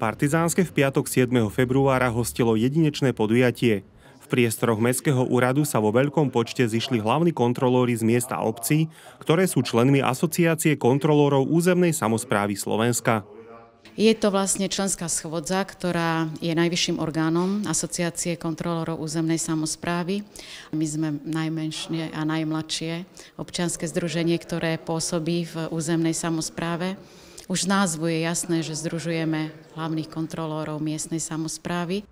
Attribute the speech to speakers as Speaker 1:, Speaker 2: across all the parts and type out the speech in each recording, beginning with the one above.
Speaker 1: Partizánske v piatok 7. februára hostilo jedinečné podujatie. V priestoroch Mestského úradu sa vo veľkom počte zišli hlavní kontrolóri z miesta obcí, ktoré sú členmi Asociácie kontrolórov územnej samozprávy Slovenska.
Speaker 2: Je to vlastne členská schôdza, ktorá je najvyšším orgánom Asociácie kontrolorov územnej samozprávy. My sme najmenšie a najmladšie občianske združenie, ktoré pôsobí v územnej samozpráve. Už z názvu je jasné, že združujeme hlavných kontrolórov miestnej samozprávy.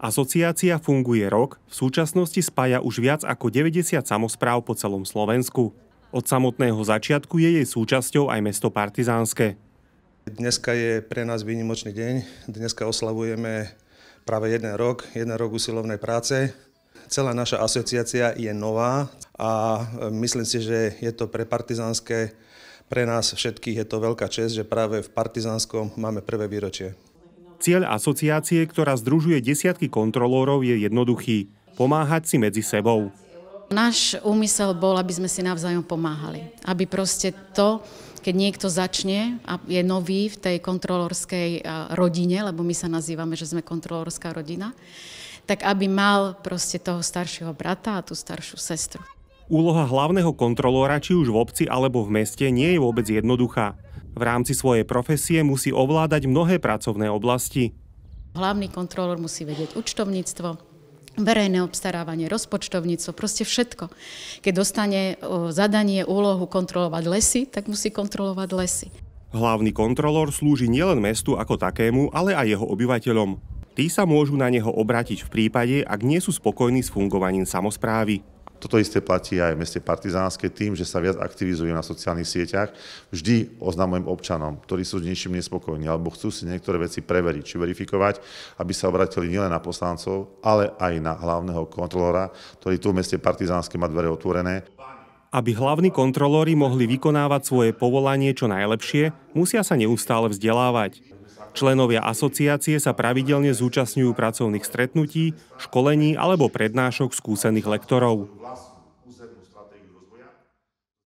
Speaker 1: Asociácia funguje rok, v súčasnosti spája už viac ako 90 samozpráv po celom Slovensku. Od samotného začiatku je jej súčasťou aj mesto Partizánske.
Speaker 3: Dneska je pre nás výnimočný deň. Dneska oslavujeme práve jeden rok, jeden rok usilovnej práce. Celá naša asociácia je nová a e, myslím si, že je to pre partizánske, pre
Speaker 1: nás všetkých je to veľká čest, že práve v partizánskom máme prvé výročie. Cieľ asociácie, ktorá združuje desiatky kontrolórov, je jednoduchý. Pomáhať si medzi sebou.
Speaker 2: Náš úmysel bol, aby sme si navzájom pomáhali. Aby proste to, keď niekto začne a je nový v tej kontrolorskej eh, rodine, lebo my sa nazývame, že sme kontrolorská rodina, tak aby mal proste toho staršieho brata a tú staršiu sestru.
Speaker 1: Úloha hlavného kontrolóra, či už v obci alebo v meste, nie je vôbec jednoduchá. V rámci svojej profesie musí ovládať mnohé pracovné oblasti.
Speaker 2: Hlavný kontrolór musí vedieť účtovníctvo, verejné obstarávanie, rozpočtovníctvo, proste všetko. Keď dostane zadanie, úlohu kontrolovať lesy, tak musí kontrolovať lesy.
Speaker 1: Hlavný kontrolór slúži nielen mestu ako takému, ale aj jeho obyvateľom. Tí sa môžu na neho obrátiť v prípade, ak nie sú spokojní s fungovaním samozprávy.
Speaker 4: Toto isté platí aj v meste Partizánske tým, že sa viac aktivizujú na sociálnych sieťach. Vždy oznamujem občanom, ktorí sú s niečím nespokojní alebo chcú si niektoré veci preveriť či verifikovať, aby sa obratili nielen na poslancov, ale aj na hlavného kontrolóra, ktorý tu v meste Partizánske má dvere otvorené.
Speaker 1: Aby hlavní kontrolóri mohli vykonávať svoje povolanie čo najlepšie, musia sa neustále vzdelávať. Členovia asociácie sa pravidelne zúčastňujú pracovných stretnutí, školení alebo prednášok skúsených lektorov.